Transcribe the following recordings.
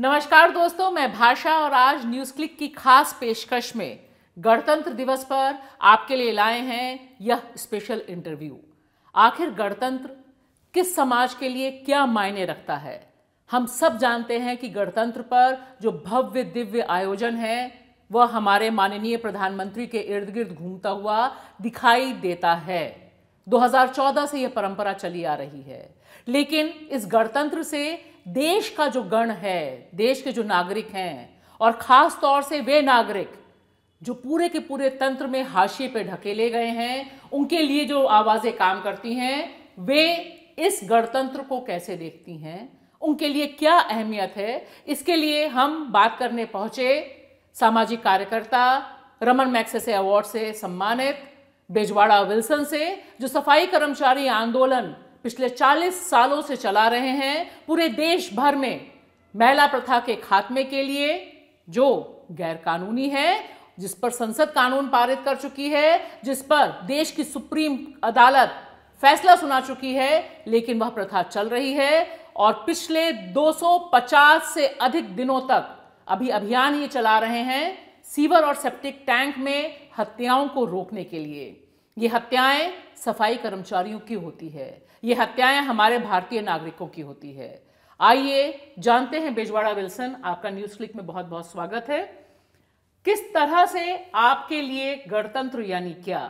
नमस्कार दोस्तों मैं भाषा और आज न्यूज क्लिक की खास पेशकश में गणतंत्र दिवस पर आपके लिए लाए हैं यह स्पेशल इंटरव्यू आखिर गणतंत्र किस समाज के लिए क्या मायने रखता है हम सब जानते हैं कि गणतंत्र पर जो भव्य दिव्य आयोजन है वह हमारे माननीय प्रधानमंत्री के इर्द गिर्द घूमता हुआ दिखाई देता है 2014 से यह परंपरा चली आ रही है लेकिन इस गणतंत्र से देश का जो गण है देश के जो नागरिक हैं और ख़ास तौर से वे नागरिक जो पूरे के पूरे तंत्र में हाशिए पे ढकेले गए हैं उनके लिए जो आवाज़ें काम करती हैं वे इस गणतंत्र को कैसे देखती हैं उनके लिए क्या अहमियत है इसके लिए हम बात करने पहुंचे सामाजिक कार्यकर्ता रमन मैक्से से अवार्ड से सम्मानित बेजवाड़ा विल्सन से जो सफाई कर्मचारी आंदोलन पिछले 40 सालों से चला रहे हैं पूरे देश भर में महिला प्रथा के खात्मे के लिए जो गैरकानूनी है जिस पर संसद कानून पारित कर चुकी है जिस पर देश की सुप्रीम अदालत फैसला सुना चुकी है लेकिन वह प्रथा चल रही है और पिछले 250 से अधिक दिनों तक अभी अभियान ये चला रहे हैं सीवर और सेप्टिक टैंक में हत्याओं को रोकने के लिए ये हत्याएं सफाई कर्मचारियों की होती है ये हत्याएं हमारे भारतीय नागरिकों की होती है आइए जानते हैं बेजवाड़ा विल्सन आपका न्यूज क्लिक में बहुत बहुत स्वागत है किस तरह से आपके लिए गणतंत्र यानी क्या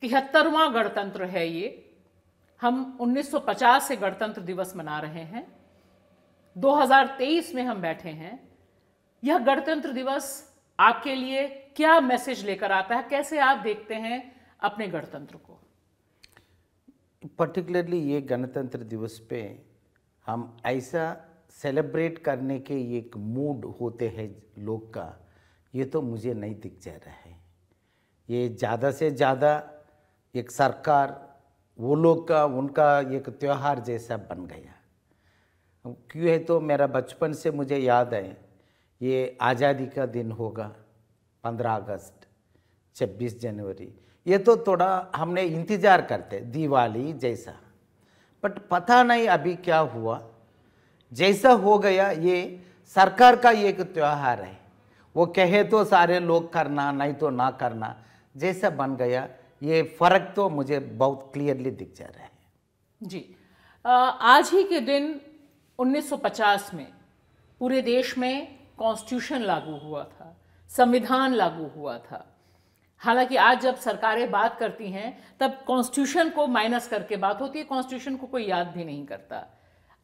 तिहत्तरवां गणतंत्र है ये हम 1950 से गणतंत्र दिवस मना रहे हैं 2023 में हम बैठे हैं यह गणतंत्र दिवस आपके लिए क्या मैसेज लेकर आता है कैसे आप देखते हैं अपने गणतंत्र को पर्टिकुलरली ये गणतंत्र दिवस पे हम ऐसा सेलिब्रेट करने के एक मूड होते हैं लोग का ये तो मुझे नहीं दिख जा रहा है ये ज़्यादा से ज़्यादा एक सरकार वो लोग का उनका एक त्यौहार जैसा बन गया क्यों है तो मेरा बचपन से मुझे याद है ये आज़ादी का दिन होगा पंद्रह अगस्त छब्बीस जनवरी ये तो थोड़ा हमने इंतज़ार करते दिवाली जैसा बट पता नहीं अभी क्या हुआ जैसा हो गया ये सरकार का एक त्यौहार है वो कहे तो सारे लोग करना नहीं तो ना करना जैसा बन गया ये फ़र्क तो मुझे बहुत क्लियरली दिख जा रहा है जी आज ही के दिन 1950 में पूरे देश में कॉन्स्टिट्यूशन लागू हुआ था संविधान लागू हुआ था हालांकि आज जब सरकारें बात करती हैं तब कॉन्स्टिट्यूशन को माइनस करके बात होती है कॉन्स्टिट्यूशन को कोई याद भी नहीं करता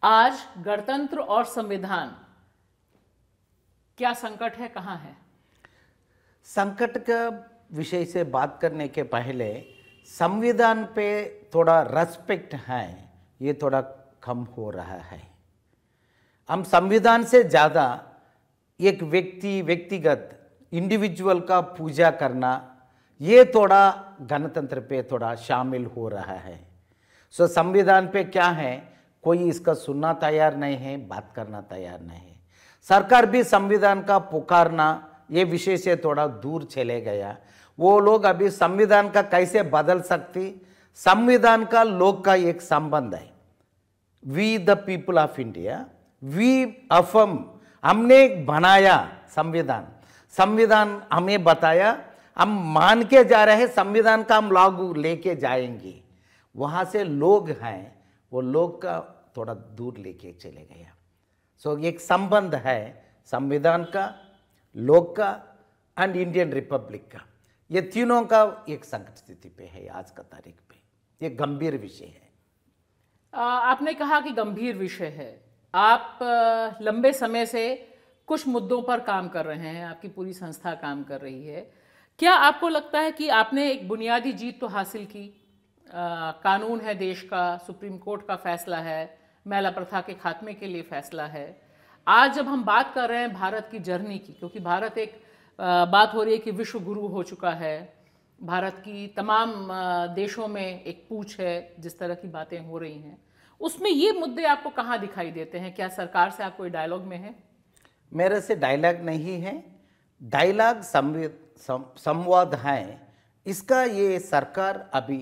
आज गणतंत्र और संविधान क्या संकट है कहाँ है संकट का विषय से बात करने के पहले संविधान पे थोड़ा रेस्पेक्ट है ये थोड़ा कम हो रहा है हम संविधान से ज़्यादा एक व्यक्ति व्यक्तिगत इंडिविजुअल का पूजा करना ये थोड़ा गणतंत्र पे थोड़ा शामिल हो रहा है सो संविधान पे क्या है कोई इसका सुनना तैयार नहीं है बात करना तैयार नहीं है सरकार भी संविधान का पुकारना ये विषय से थोड़ा दूर चले गया वो लोग अभी संविधान का कैसे बदल सकती संविधान का लोग का एक संबंध है we the people of India we affirm हमने बनाया संविधान संविधान हमें बताया हम मान के जा रहे हैं संविधान का हम लागू लेके जाएंगे वहाँ से लोग हैं वो लोग का थोड़ा दूर लेके चले गया सो so, एक संबंध है संविधान का लोक का एंड इंडियन रिपब्लिक का ये तीनों का एक संकट स्थिति पे है आज का तारीख पे ये गंभीर विषय है आ, आपने कहा कि गंभीर विषय है आप लंबे समय से कुछ मुद्दों पर काम कर रहे हैं आपकी पूरी संस्था काम कर रही है क्या आपको लगता है कि आपने एक बुनियादी जीत तो हासिल की आ, कानून है देश का सुप्रीम कोर्ट का फैसला है मैला प्रथा के खात्मे के लिए फैसला है आज जब हम बात कर रहे हैं भारत की जर्नी की क्योंकि भारत एक आ, बात हो रही है कि विश्व गुरु हो चुका है भारत की तमाम देशों में एक पूछ है जिस तरह की बातें हो रही हैं उसमें ये मुद्दे आपको कहाँ दिखाई देते हैं क्या सरकार से आपको डायलॉग में है मेरे से डायलॉग नहीं है डायलॉग संविध संवाद हैं इसका ये सरकार अभी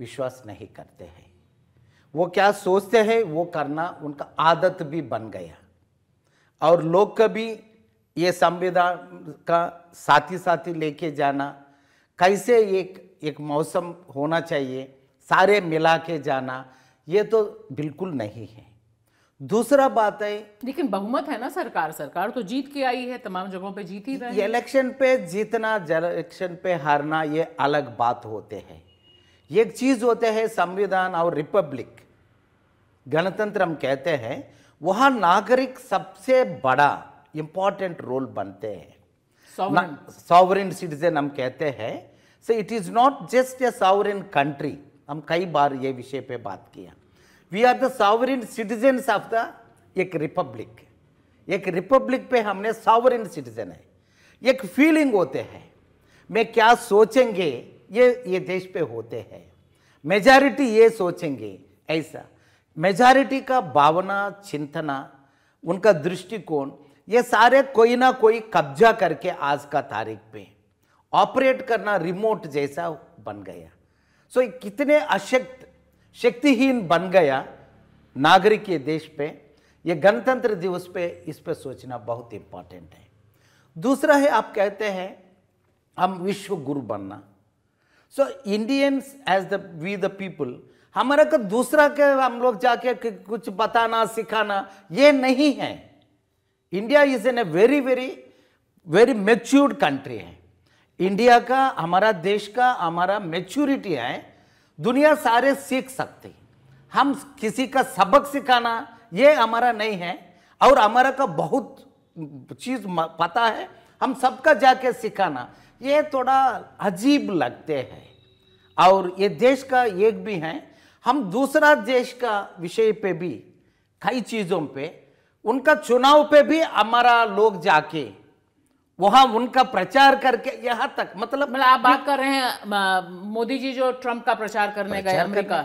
विश्वास नहीं करते हैं वो क्या सोचते हैं वो करना उनका आदत भी बन गया और लोग कभी ये संविधान का साथी साथी लेके जाना कैसे एक एक मौसम होना चाहिए सारे मिला के जाना ये तो बिल्कुल नहीं है दूसरा बात है लेकिन बहुमत है ना सरकार सरकार तो जीत के आई है तमाम जगहों पे जीत ही रही इलेक्शन पे जीतना इलेक्शन पे हारना ये अलग बात होते हैं एक चीज़ होते हैं संविधान और रिपब्लिक गणतंत्र हम कहते हैं वहां नागरिक सबसे बड़ा इंपॉर्टेंट रोल बनते हैं सॉवरिन सिटीजन हम कहते हैं so it is not just a sovereign country हम कई बार ये विषय पे बात किया we are the sovereign citizen of the एक रिपब्लिक एक रिपब्लिक पे हमने सावरिन सिटीजन है एक फीलिंग होते हैं मैं क्या सोचेंगे ये ये देश पे होते हैं मेजॉरिटी ये सोचेंगे ऐसा मेजॉरिटी का भावना चिंतना उनका दृष्टिकोण ये सारे कोई ना कोई कब्जा करके आज का तारीख पे ऑपरेट करना रिमोट जैसा बन गया सो so, कितने अशक्त शक्तिहीन बन गया नागरिक ये देश पे ये गणतंत्र दिवस पे इस पे सोचना बहुत इम्पॉर्टेंट है दूसरा है आप कहते हैं हम विश्व गुरु बनना so Indians as the we the people हमारा का दूसरा के हम लोग जाके कुछ बताना सिखाना ये नहीं है India is an a very very very matured country है इंडिया का हमारा देश का हमारा मेच्योरिटी है दुनिया सारे सीख सकते हम किसी का सबक सिखाना ये हमारा नहीं है और हमारा का बहुत चीज़ पता है हम सबका जाके सिखाना ये थोड़ा अजीब लगते हैं और ये देश का एक भी हैं हम दूसरा देश का विषय पे भी कई चीज़ों पे उनका चुनाव पे भी हमारा लोग जाके वहां उनका प्रचार करके यहाँ तक मतलब मतलब आप बात कर रहे हैं मोदी जी जो ट्रंप का प्रचार करने गए अमेरिका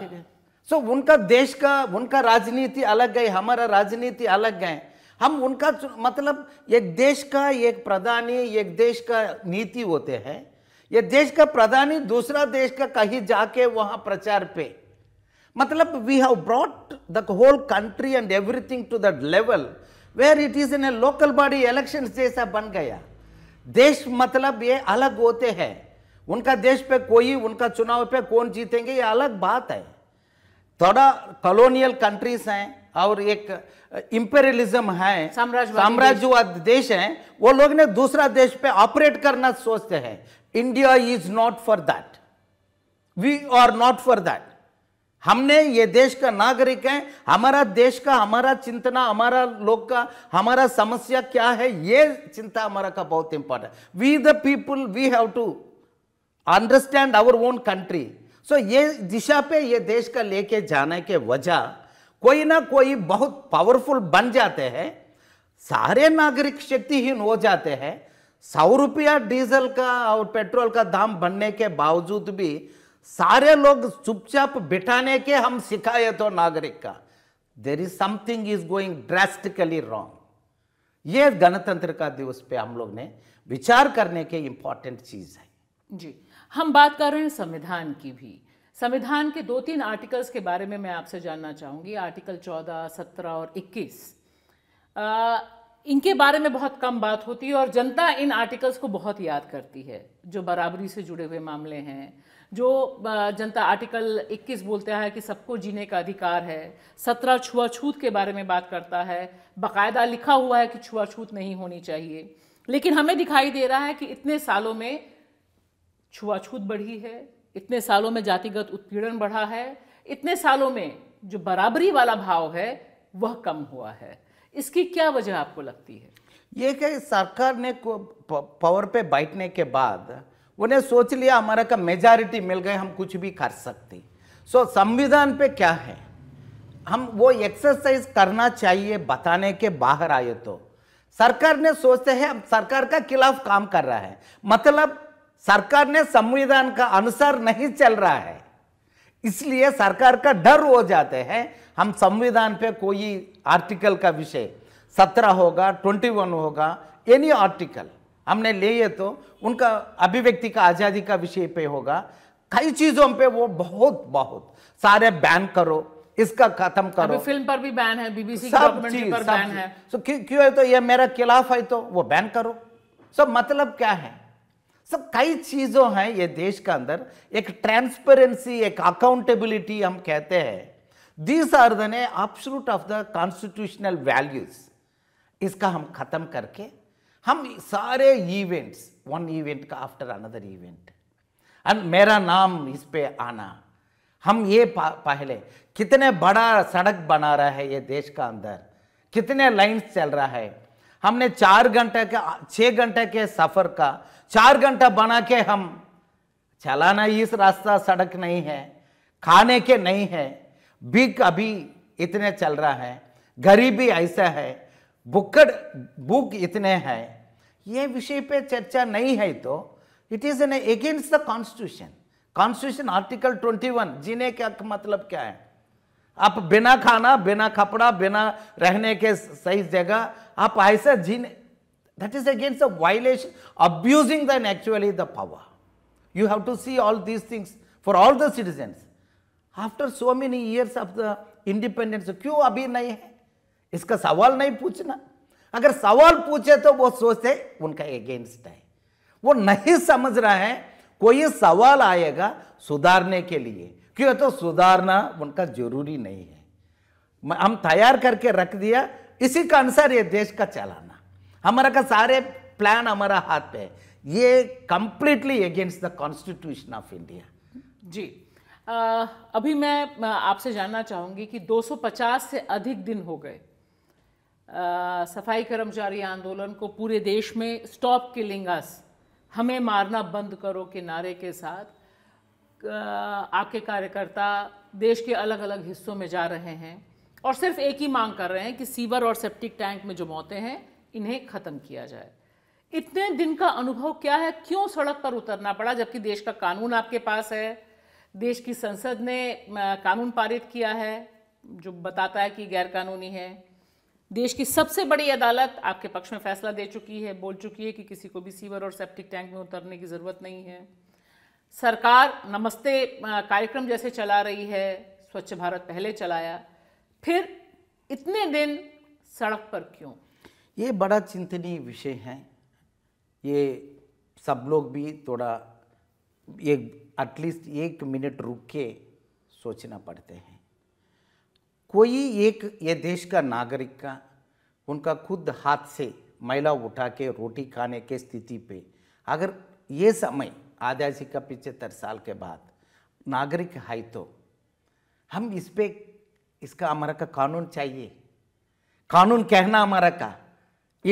सो उनका देश का उनका राजनीति अलग गई हमारा राजनीति अलग गए हम उनका मतलब एक देश का एक प्रधानी एक देश का नीति होते हैं ये देश का प्रधानी दूसरा देश का कहीं जाके वहां प्रचार पे मतलब we have brought the whole country and everything to that level where it is in a local body election जैसा बन गया देश मतलब ये अलग होते हैं उनका देश पे कोई उनका चुनाव पे कौन जीतेंगे ये अलग बात है थोड़ा कॉलोनियल कंट्रीज हैं और एक इंपेरियलिज्म है साम्राज्यवाद देश है वो लोग ने दूसरा देश पे ऑपरेट करना सोचते हैं India is not for that we are not for that हमने ये देश का नागरिक है हमारा देश का हमारा चिंतना हमारा लोग का हमारा समस्या क्या है ये चिंता हमारा का बहुत important we the people we have to understand our own country so ये दिशा पे ये देश का लेके जाने के वजह कोई ना कोई बहुत पावरफुल बन जाते हैं सारे नागरिक शक्तिहीन हो जाते हैं सौ रुपया डीजल का और पेट्रोल का दाम बढ़ने के बावजूद भी सारे लोग चुपचाप बिठाने के हम सिखाए तो नागरिक का there is something is going drastically wrong ये गणतंत्र का दिवस पे हम लोग ने विचार करने के इंपॉर्टेंट चीज है जी हम बात कर रहे हैं संविधान की भी संविधान के दो तीन आर्टिकल्स के बारे में मैं आपसे जानना चाहूंगी आर्टिकल चौदह सत्रह और इक्कीस इनके बारे में बहुत कम बात होती है और जनता इन आर्टिकल्स को बहुत याद करती है जो बराबरी से जुड़े हुए मामले हैं जो जनता आर्टिकल 21 बोलते हैं कि सबको जीने का अधिकार है सत्रह छुआछूत के बारे में बात करता है बाकायदा लिखा हुआ है कि छुआछूत नहीं होनी चाहिए लेकिन हमें दिखाई दे रहा है कि इतने सालों में छुआछूत बढ़ी है इतने सालों में जातिगत उत्पीड़न बढ़ा है इतने सालों में जो बराबरी वाला भाव है वह कम हुआ है इसकी क्या वजह आपको लगती है ये कि सरकार ने पावर पे बैठने के बाद उन्हें सोच लिया हमारा का मेजॉरिटी मिल गए हम कुछ भी कर सकते सो so, संविधान पे क्या है हम वो एक्सरसाइज करना चाहिए बताने के बाहर आए तो सरकार ने सोचते हैं सरकार का खिलाफ काम कर रहा है मतलब सरकार ने संविधान का अनुसार नहीं चल रहा है इसलिए सरकार का डर हो जाते हैं हम संविधान पे कोई आर्टिकल का विषय सत्रह होगा ट्वेंटी वन होगा एनी आर्टिकल हमने ये तो उनका अभिव्यक्ति का आज़ादी का विषय पे होगा कई चीज़ों पे वो बहुत बहुत सारे बैन करो इसका खत्म करो फिल्म पर भी बैन है बीबीसी सब चीज पर बैन है so, तो क्यों है तो ये मेरा खिलाफ है तो वो बैन करो सो मतलब क्या है सब कई चीज़ों हैं ये देश के अंदर एक ट्रांसपेरेंसी एक अकाउंटेबिलिटी हम कहते हैं these are the of the constitutional values इसका हम खत्म करके हम सारे इवेंट्स वन इवेंट का आफ्टर अनदर इवेंट एंड मेरा नाम इस पे आना हम ये पहले कितने बड़ा सड़क बना रहा है ये देश का अंदर कितने लाइंस चल रहा है हमने चार घंटे का छः घंटे के सफ़र का चार घंटा बना के हम चलाना इस रास्ता सड़क नहीं है खाने के नहीं है बिक अभी इतने चल रहा है गरीबी ऐसा है बुकड बुक इतने हैं ये विषय पे चर्चा नहीं है तो it is an against the constitution constitution article 21 जीने का मतलब क्या है आप बिना खाना बिना कपड़ा बिना रहने के सही जगह आप ऐसा जीने that is against the violation abusing the actually the power you have to see all these things for all the citizen after so many years of the independence क्यों अभी नहीं है इसका सवाल नहीं पूछना अगर सवाल पूछे तो वो सोचते उनका अगेंस्ट है वो नहीं समझ रहा है कोई सवाल आएगा सुधारने के लिए क्यों तो सुधारना उनका जरूरी नहीं है हम तैयार करके रख दिया इसी का आंसर ये देश का चलाना हमारा का सारे प्लान हमारा हाथ पे है ये completely against the constitution of India जी आ, अभी मैं आपसे जानना चाहूंगी कि 250 से अधिक दिन हो गए सफाई कर्मचारी आंदोलन को पूरे देश में स्टॉप किलिंग अस हमें मारना बंद करो के नारे के साथ आपके कार्यकर्ता देश के अलग अलग हिस्सों में जा रहे हैं और सिर्फ एक ही मांग कर रहे हैं कि सीवर और सेप्टिक टैंक में जो मौतें हैं इन्हें ख़त्म किया जाए इतने दिन का अनुभव क्या है क्यों सड़क पर उतरना पड़ा जबकि देश का कानून आपके पास है देश की संसद ने कानून पारित किया है जो बताता है कि गैर कानूनी है देश की सबसे बड़ी अदालत आपके पक्ष में फैसला दे चुकी है बोल चुकी है कि किसी को भी सीवर और सेप्टिक टैंक में उतरने की ज़रूरत नहीं है सरकार नमस्ते कार्यक्रम जैसे चला रही है स्वच्छ भारत पहले चलाया फिर इतने दिन सड़क पर क्यों ये बड़ा चिंतनीय विषय है ये सब लोग भी थोड़ा एक एटलीस्ट एक मिनट रुक के सोचना पड़ते हैं कोई एक ये देश का नागरिक का उनका खुद हाथ से महिला उठा के रोटी खाने के स्थिति पे अगर ये समय आजादी का पिछहत्तर साल के बाद नागरिक है तो हम इस पर इसका हमारा का कानून चाहिए कानून कहना हमारा का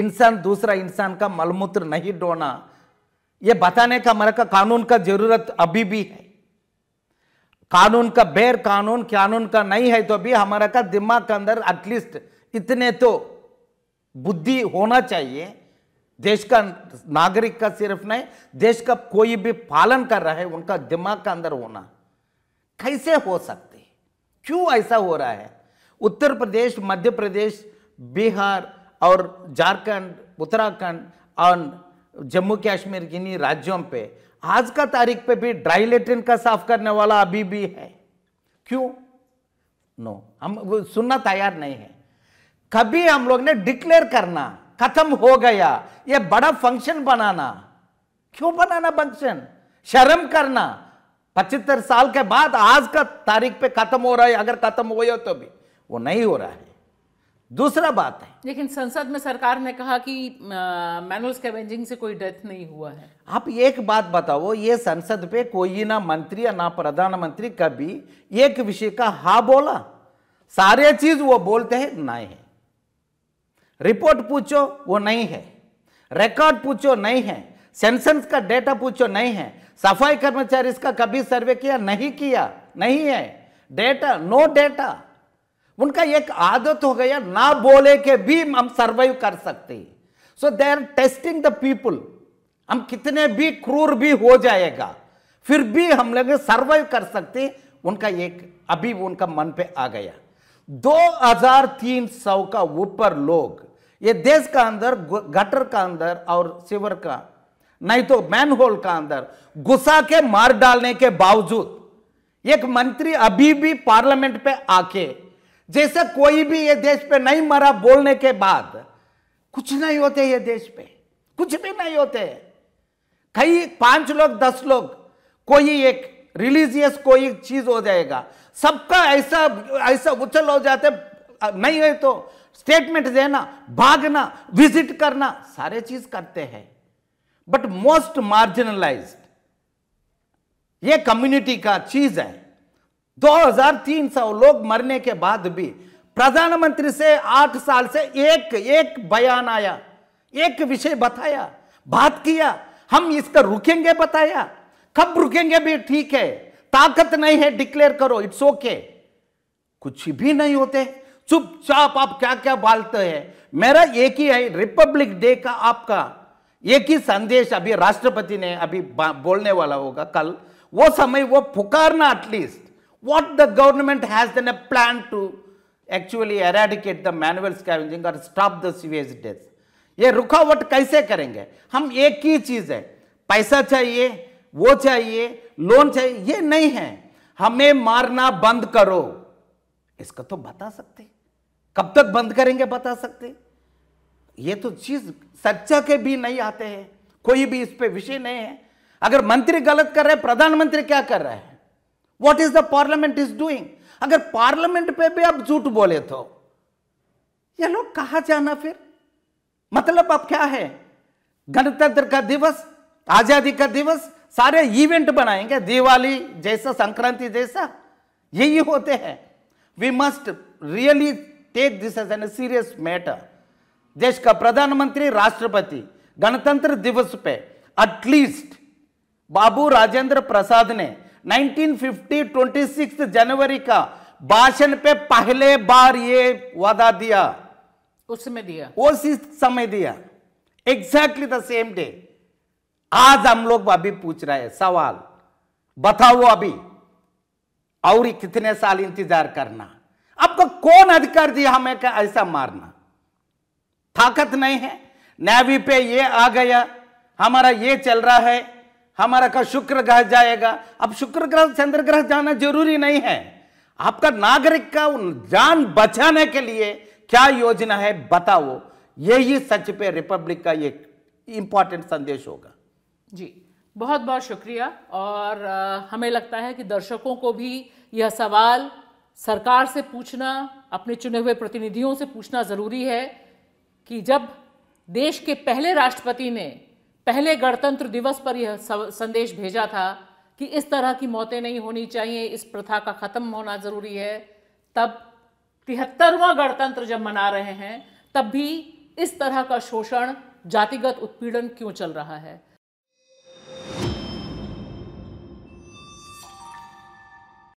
इंसान दूसरा इंसान का मलमूत्र नहीं डोना ये बताने का हमारा का कानून का जरूरत अभी भी है कानून का बेर कानून कानून का नहीं है तो भी हमारा का दिमाग के अंदर एटलीस्ट इतने तो बुद्धि होना चाहिए देश का नागरिक का सिर्फ नहीं देश का कोई भी पालन कर रहा है उनका दिमाग का अंदर होना कैसे हो सकते क्यों ऐसा हो रहा है उत्तर प्रदेश मध्य प्रदेश बिहार और झारखंड उत्तराखंड और जम्मू कश्मीर इन्हीं राज्यों पे आज का तारीख पे भी ड्राई लेट्रिन का साफ करने वाला अभी भी है क्यों नो no, हम सुनना तैयार नहीं है कभी हम लोग ने डिक्लेयर करना खत्म हो गया ये बड़ा फंक्शन बनाना क्यों बनाना फंक्शन शर्म करना पचहत्तर साल के बाद आज का तारीख पे खत्म हो रहा है अगर खत्म हो तो भी वो नहीं हो रहा है दूसरा बात है लेकिन संसद में सरकार ने कहा कि मैनुअल स्कैवेंजिंग से कोई डेथ नहीं हुआ है आप एक बात बताओ ये संसद पे कोई ना मंत्री या ना प्रधानमंत्री कभी एक विषय का हा बोला सारे चीज वो बोलते हैं ना है रिपोर्ट पूछो वो नहीं है रिकॉर्ड पूछो नहीं है सेंसेंस का डेटा पूछो नहीं है सफाई कर्मचारी इसका कभी सर्वे किया नहीं किया नहीं है डेटा नो डेटा उनका एक आदत हो गया ना बोले के भी हम सर्वाइव कर सकते so they are testing the people हम कितने भी क्रूर भी हो जाएगा फिर भी हम लोग सर्वाइव कर सकते उनका एक अभी उनका मन पे आ गया दो हजार तीन सौ का ऊपर लोग ये देश का अंदर गटर का अंदर और सिवर का नहीं तो मैन होल का अंदर गुस्सा के मार डालने के बावजूद एक मंत्री अभी भी पार्लियामेंट पे आके जैसे कोई भी ये देश पे नहीं मरा बोलने के बाद कुछ नहीं होते ये देश पे कुछ भी नहीं होते कई पांच लोग दस लोग कोई एक रिलीजियस कोई चीज हो जाएगा सबका ऐसा ऐसा उछल हो जाते नहीं है तो स्टेटमेंट देना भागना विजिट करना सारे चीज करते हैं बट मोस्ट मार्जिनलाइज्ड ये कम्युनिटी का चीज है 2003 सौ लोग मरने के बाद भी प्रधानमंत्री से आठ साल से एक एक बयान आया एक विषय बताया बात किया हम इसका रुकेंगे बताया कब रुकेंगे भी ठीक है ताकत नहीं है डिक्लेयर करो इट्स ओके कुछ भी नहीं होते चुपचाप आप क्या क्या बालते हैं मेरा एक ही है रिपब्लिक डे का आपका एक ही संदेश अभी राष्ट्रपति ने अभी बोलने वाला होगा कल वो समय वो पुकारना at least what the government has then a plan to actually eradicate the manual scavenging or stop the sewage death. ये रुकावट कैसे करेंगे हम एक ही चीज़ है पैसा चाहिए वो चाहिए लोन चाहिए ये नहीं है हमें मारना बंद करो इसका तो बता सकते कब तक बंद करेंगे बता सकते ये तो चीज़ सच्चा के भी नहीं आते हैं कोई भी इस पर विषय नहीं है अगर मंत्री गलत कर रहे हैं प्रधानमंत्री क्या कर रहे हैं what is the parliament is doing अगर पार्लियामेंट पे भी आप झूठ बोले तो ये लोग कहा जाना फिर मतलब अब क्या है गणतंत्र का दिवस आजादी का दिवस सारे इवेंट बनाएंगे दिवाली जैसा संक्रांति जैसा यही होते हैं we must really take this as an serious matter देश का प्रधानमंत्री राष्ट्रपति गणतंत्र दिवस पे एटलीस्ट बाबू राजेंद्र प्रसाद ने 1950 26 जनवरी का भाषण पे पहले बार ये वादा दिया उस समय दिया उस समय दिया एग्जैक्टली द सेम डे आज हम लोग अभी पूछ रहे हैं सवाल बताओ अभी और कितने साल इंतजार करना आपको कौन अधिकार दिया हमें ऐसा मारना ताकत नहीं है नेवी पे ये आ गया हमारा ये चल रहा है हमारा का शुक्र ग्रह जाएगा अब शुक्र ग्रह चंद्र ग्रह जाना जरूरी नहीं है आपका नागरिक का जान बचाने के लिए क्या योजना है बताओ यही सच पे रिपब्लिक का एक इम्पॉर्टेंट संदेश होगा जी बहुत बहुत शुक्रिया और आ, हमें लगता है कि दर्शकों को भी यह सवाल सरकार से पूछना अपने चुने हुए प्रतिनिधियों से पूछना ज़रूरी है कि जब देश के पहले राष्ट्रपति ने पहले गणतंत्र दिवस पर यह संदेश भेजा था कि इस तरह की मौतें नहीं होनी चाहिए इस प्रथा का ख़त्म होना ज़रूरी है तब तिहत्तरवा गणतंत्र जब मना रहे हैं तब भी इस तरह का शोषण जातिगत उत्पीड़न क्यों चल रहा है